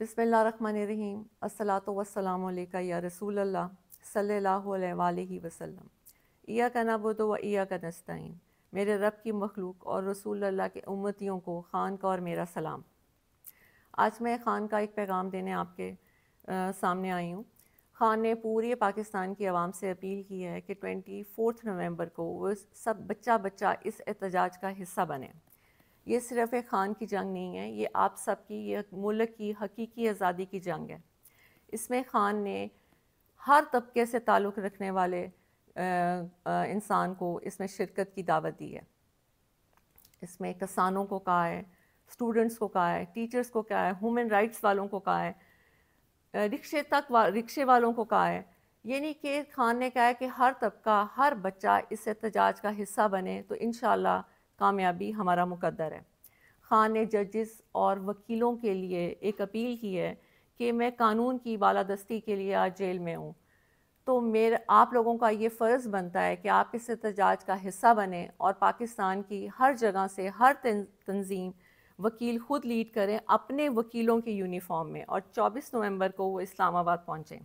बसमीम असलातम या रसूल सल्ला वसलम इया का नबुद व इया का नस्तीन मेरे रब की मखलूक और रसूल अल्लाह के उम्मतियों को खान का और मेरा सलाम आज मैं खान का एक पैगाम देने आपके आ, सामने आई हूँ खान ने पूरे पाकिस्तान की आवाम से अपील की है कि ट्वेंटी फोर्थ नवम्बर को वो सब बच्चा बच्चा इस एहतजाज का हिस्सा बने ये सिर्फ एक ख़ान की जंग नहीं है ये आप सब की ये मुल्क की हकीकी आज़ादी की जंग है इसमें ख़ान ने हर तबके से ताल्लुक़ रखने वाले इंसान को इसमें शिरकत की दावत दी है इसमें किसानों को कहा है स्टूडेंट्स को कहा है टीचर्स को कहा है ह्यूमन राइट्स वालों को कहा है रिक्शे तक वा, रिक्शे वालों को कहा है यानी कि खान ने कहा है कि हर तबका हर बच्चा इस एहतजाज का हिस्सा बने तो इन शाला कामयाबी हमारा मुकद्दर है खान ने जजेस और वकीलों के लिए एक अपील की है कि मैं कानून की बालादस्ती के लिए आज जेल में हूँ तो मेरे आप लोगों का ये फ़र्ज़ बनता है कि आप इस एहतजाज का हिस्सा बने और पाकिस्तान की हर जगह से हर तंजीम वकील खुद लीड करें अपने वकीलों के यूनिफॉर्म में और 24 नवंबर को वो इस्लामाबाद पहुँचें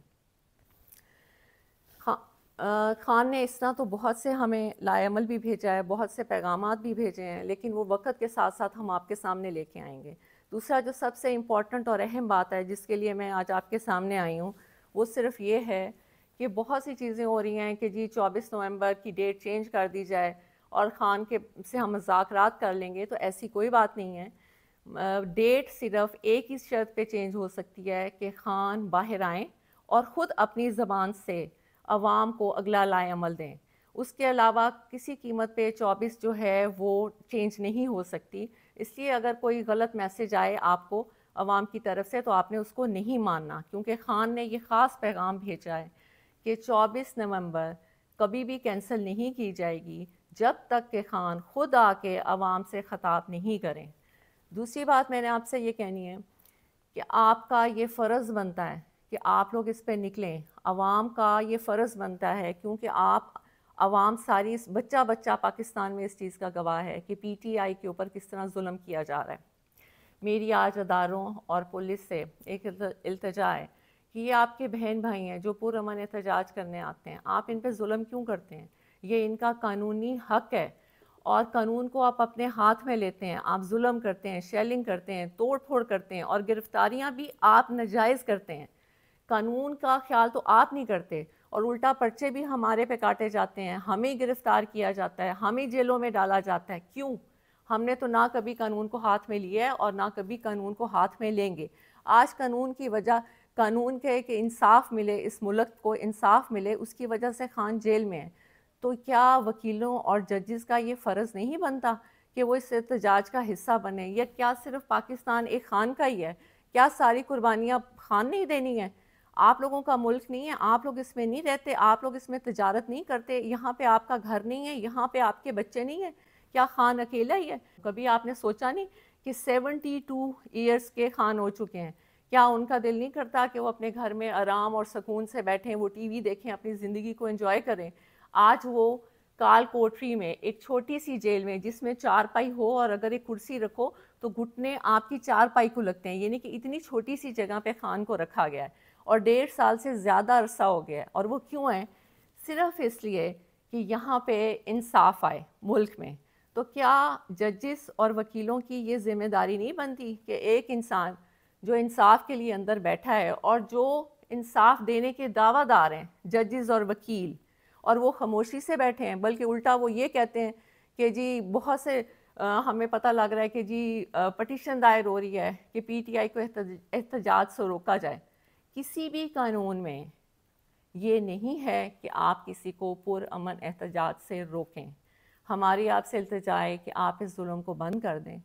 ख़ान ने इस तरह तो बहुत से हमें लाएमल भी भेजा है बहुत से पैगाम भी भेजे हैं लेकिन वो वक़्त के साथ साथ हम आपके सामने लेके आएंगे दूसरा जो सबसे इम्पॉर्टेंट और अहम बात है जिसके लिए मैं आज आपके सामने आई हूँ वो सिर्फ ये है कि बहुत सी चीज़ें हो रही हैं कि जी 24 नवंबर की डेट चेंज कर दी जाए और ख़ान के से हम मज़ाक कर लेंगे तो ऐसी कोई बात नहीं है डेट सिर्फ एक ही शर्त पे चेंज हो सकती है कि ख़ान बाहर आएँ और ख़ुद अपनी ज़बान से आवाम को अगला लाए अमल दें उसके अलावा किसी कीमत पे 24 जो है वो चेंज नहीं हो सकती इसलिए अगर कोई गलत मैसेज आए आपको आवाम की तरफ से तो आपने उसको नहीं मानना क्योंकि ख़ान ने यह ख़ास पैगाम भेजा है कि 24 नवंबर कभी भी कैंसिल नहीं की जाएगी जब तक के ख़ान ख़ुद आके आवाम से ख़ताब नहीं करें दूसरी बात मैंने आपसे ये कहनी है कि आपका ये फ़र्ज़ बनता है कि आप लोग इस पर निकलें आवाम का ये फ़र्ज़ बनता है क्योंकि आप आवाम सारी बच्चा बच्चा पाकिस्तान में इस चीज़ का गवाह है कि पीटीआई के ऊपर किस तरह जुल्म किया जा रहा है मेरी आज अदारों और पुलिस से एक अल्तजा है कि ये आपके बहन भाई हैं जो पुरमन एहतजाज करने आते हैं आप इन पर म क्यों करते हैं ये इनका कानूनी हक है और कानून को आप अपने हाथ में लेते हैं आप म करते हैं शेलिंग करते हैं तोड़ फोड़ करते हैं और गिरफ्तारियाँ भी आप नजायज़ करते हैं कानून का ख्याल तो आप नहीं करते और उल्टा पर्चे भी हमारे पे काटे जाते हैं हमें गिरफ्तार किया जाता है हमें जेलों में डाला जाता है क्यों हमने तो ना कभी कानून को हाथ में लिया है और ना कभी कानून को हाथ में लेंगे आज कानून की वजह कानून के कि इंसाफ मिले इस मुल्क को इंसाफ मिले उसकी वजह से खान जेल में है तो क्या वकीलों और जजेस का ये फ़र्ज़ नहीं बनता कि वो इस एहतजाज का हिस्सा बने या क्या सिर्फ पाकिस्तान एक खान का ही है क्या सारी कुर्बानियाँ खान नहीं देनी है आप लोगों का मुल्क नहीं है आप लोग इसमें नहीं रहते आप लोग इसमें तजारत नहीं करते यहाँ पे आपका घर नहीं है यहाँ पे आपके बच्चे नहीं है क्या खान अकेला ही है कभी आपने सोचा नहीं कि 72 टू ईयर्स के खान हो चुके हैं क्या उनका दिल नहीं करता कि वो अपने घर में आराम और सुकून से बैठें वो टीवी देखें अपनी ज़िंदगी को एंजॉय करें आज वो काल कोठरी में एक छोटी सी जेल में जिसमें चारपाई हो और अगर एक कुर्सी रखो तो घुटने आपकी चारपाई को लगते हैं यानी कि इतनी छोटी सी जगह पे खान को रखा गया है और डेढ़ साल से ज़्यादा अरसा हो गया और वो क्यों है सिर्फ इसलिए कि यहाँ पे इंसाफ आए मुल्क में तो क्या जजिस और वकीलों की ये जिम्मेदारी नहीं बनती कि एक इंसान जो इंसाफ के लिए अंदर बैठा है और जो इंसाफ देने के दावादार हैं जजिस और वकील और वो खामोशी से बैठे हैं बल्कि उल्टा वो ये कहते हैं कि जी बहुत से आ, हमें पता लग रहा है कि जी पटिशन दायर हो रही है कि पीटीआई को एहतजाज से रोका जाए किसी भी कानून में ये नहीं है कि आप किसी को पुरान एहतजाज से रोकें हमारी आपसे अल्तजा है कि आप इस जुल्म को बंद कर दें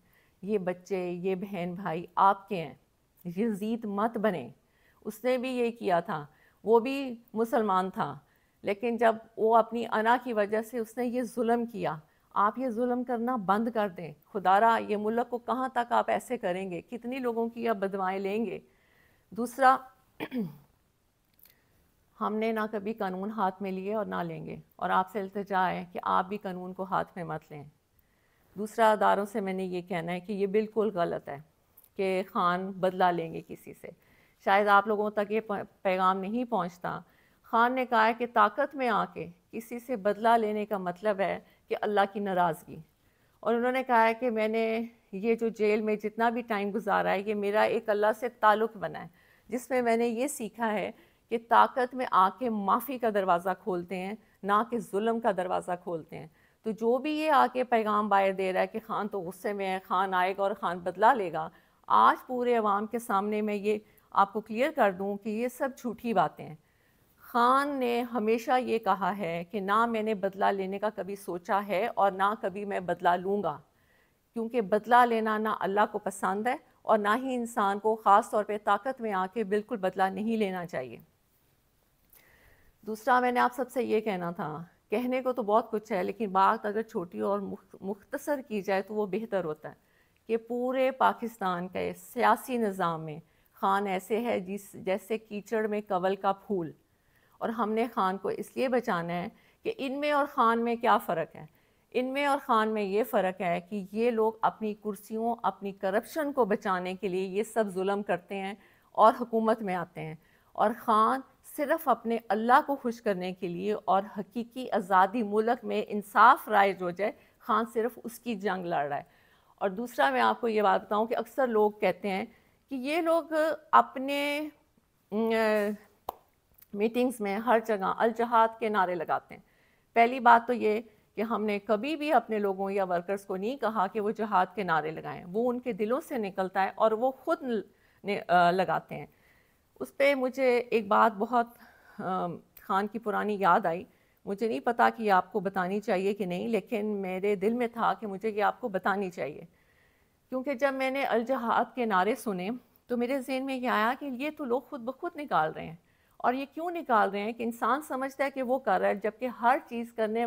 ये बच्चे ये बहन भाई आपके हैं ये जीत मत बने उसने भी ये किया था वो भी मुसलमान था लेकिन जब वो अपनी अना की वजह से उसने ये जुल्म किया आप ये जुल्म करना बंद कर दें खुदारा ये मुल्क को कहाँ तक आप ऐसे करेंगे कितनी लोगों की आप बदवाएँ लेंगे दूसरा हमने ना कभी कानून हाथ में लिए और ना लेंगे और आपसे अल्तजा है कि आप भी कानून को हाथ में मत लें दूसरा अदारों से मैंने ये कहना है कि ये बिल्कुल गलत है कि खान बदला लेंगे किसी से शायद आप लोगों तक ये पैगाम नहीं पहुंचता खान ने कहा है कि ताकत में आके किसी से बदला लेने का मतलब है कि अल्लाह की नाराज़गी और उन्होंने कहा है कि मैंने ये जो जेल में जितना भी टाइम गुजारा है ये मेरा एक अल्लाह से ताल्लुक़ बना है जिसमें मैंने ये सीखा है कि ताकत में आके माफ़ी का दरवाज़ा खोलते हैं ना कि जुल्म का दरवाज़ा खोलते हैं तो जो भी ये आके पैगाम बाहर दे रहा है कि खान तो गुस्से में है खान आएगा और खान बदला लेगा आज पूरे अवाम के सामने मैं ये आपको क्लियर कर दूँ कि ये सब झूठी बातें हैं खान ने हमेशा ये कहा है कि ना मैंने बदला लेने का कभी सोचा है और ना कभी मैं बदला लूँगा क्योंकि बदला लेना ना अल्लाह को पसंद है और ना ही इंसान को ख़ास तौर पे ताकत में आके बिल्कुल बदला नहीं लेना चाहिए दूसरा मैंने आप सबसे ये कहना था कहने को तो बहुत कुछ है लेकिन बात अगर छोटी और मुख्तसर की जाए तो वो बेहतर होता है कि पूरे पाकिस्तान के सियासी निज़ाम में खान ऐसे है जिस जैसे कीचड़ में कवल का फूल और हमने खान को इसलिए बचाना है कि इनमें और खान में क्या फ़र्क है इनमें और ख़ान में ये फ़र्क है कि ये लोग अपनी कुर्सियों अपनी करप्शन को बचाने के लिए ये सब जुल्म करते हैं और हुकूमत में आते हैं और ख़ान सिर्फ अपने अल्लाह को खुश करने के लिए और हकीकी आज़ादी मुल्क में इंसाफ राइज हो जाए ख़ान सिर्फ उसकी जंग लड़ रहा है और दूसरा मैं आपको ये बात बताऊँ कि अक्सर लोग कहते हैं कि ये लोग अपने मीटिंग्स में हर जगह अलजहाद के नारे लगाते हैं पहली बात तो ये कि हमने कभी भी अपने लोगों या वर्कर्स को नहीं कहा कि वो जहाद के नारे लगाएं वो उनके दिलों से निकलता है और वो खुद लगाते हैं उस पर मुझे एक बात बहुत खान की पुरानी याद आई मुझे नहीं पता कि आपको बतानी चाहिए कि नहीं लेकिन मेरे दिल में था कि मुझे ये आपको बतानी चाहिए क्योंकि जब मैंने अलजहाद के नारे सुने तो मेरे जहन में यह आया कि ये तो लोग खुद ब खुद निकाल रहे हैं और ये क्यों निकाल रहे हैं कि इंसान समझता है कि वो कर रहा है जबकि हर चीज़ करने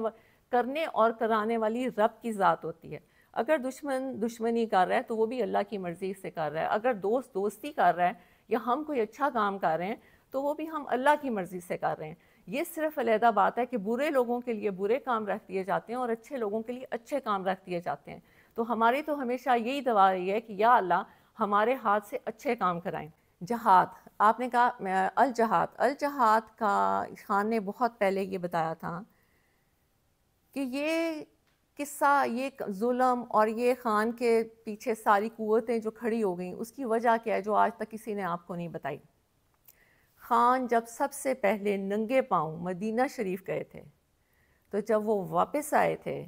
करने और कराने वाली रब की ज़ात होती है अगर दुश्मन दुश्मनी कर रहा है तो वो भी अल्लाह की मर्ज़ी से कर रहा है अगर दोस्त दोस्ती कर रहा है या हम कोई अच्छा काम कर रहे हैं तो वो भी हम अल्लाह की मर्ज़ी से कर रहे हैं ये सिर्फ अलहदा बात है कि बुरे लोगों के लिए बुरे काम रख दिए जाते हैं और अच्छे लोगों के लिए अच्छे काम रख दिए जाते हैं तो हमारी तो हमेशा यही दवा रही है कि या अल्लाह हमारे हाथ से अच्छे काम कराएं जहाद आपने कहा अल जहाद अल जहाद का खान ने बहुत पहले ये बताया था कि ये किस्सा ये जुल्म और ये ख़ान के पीछे सारी कुतें जो खड़ी हो गई उसकी वजह क्या है जो आज तक किसी ने आपको नहीं बताई ख़ान जब सबसे पहले नंगे पाँव मदीना शरीफ गए थे तो जब वो वापस आए थे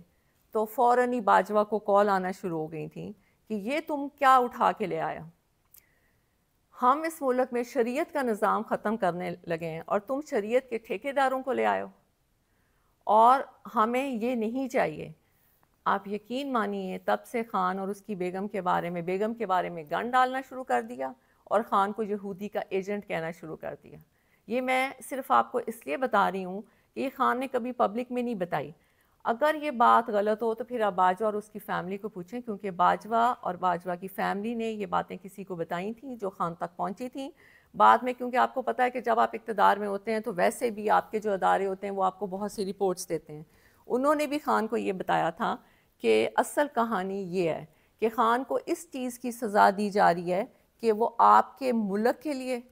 तो फ़ौर ही बाजवा को कॉल आना शुरू हो गई थी कि ये तुम क्या उठा के ले आया हम इस मुल्क में शरीयत का निज़ाम ख़त्म करने लगे हैं और तुम शरीयत के ठेकेदारों को ले आयो और हमें ये नहीं चाहिए आप यकीन मानिए तब से ख़ान और उसकी बेगम के बारे में बेगम के बारे में गन डालना शुरू कर दिया और ख़ान को यहूदी का एजेंट कहना शुरू कर दिया ये मैं सिर्फ आपको इसलिए बता रही हूँ कि ये ख़ान ने कभी पब्लिक में नहीं बताई अगर ये बात गलत हो तो फिर आप बाजवा और उसकी फ़ैमिली को पूछें क्योंकि बाजवा और बाजवा की फ़ैमिली ने ये बातें किसी को बताई थी जो ख़ान तक पहुँची थी बाद में क्योंकि आपको पता है कि जब आप इकतदार में होते हैं तो वैसे भी आपके जो अदारे होते हैं वो आपको बहुत सी रिपोर्ट्स देते हैं उन्होंने भी खान को ये बताया था कि असल कहानी ये है कि खान को इस चीज़ की सज़ा दी जा रही है कि वो आपके मुल्क के लिए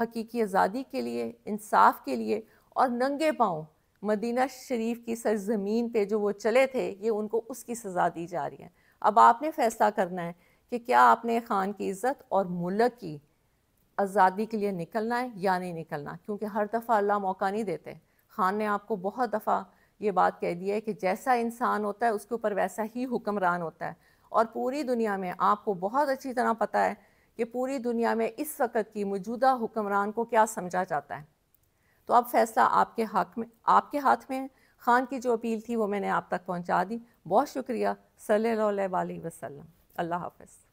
हकीकी आज़ादी के लिए इंसाफ के लिए और नंगे पाँव मदीना शरीफ की सरजमीन पे जो वो चले थे ये उनको उसकी सज़ा दी जा रही है अब आपने फैसला करना है कि क्या आपने खान की इज़्ज़त और मुल्क की आज़ादी के लिए निकलना है या नहीं निकलना क्योंकि हर दफ़ा अल्लाह मौका नहीं देते खान ने आपको बहुत दफ़ा ये बात कह दी है कि जैसा इंसान होता है उसके ऊपर वैसा ही हुक्मरान होता है और पूरी दुनिया में आपको बहुत अच्छी तरह पता है कि पूरी दुनिया में इस वक्त की मौजूदा हुक्मरान को क्या समझा जाता है तो अब फैसला आपके हक में आपके हाथ में खान की जो अपील थी वो मैंने आप तक पहुँचा दी बहुत शुक्रिया सल्ला वसल्लम अल्लाह हाफ़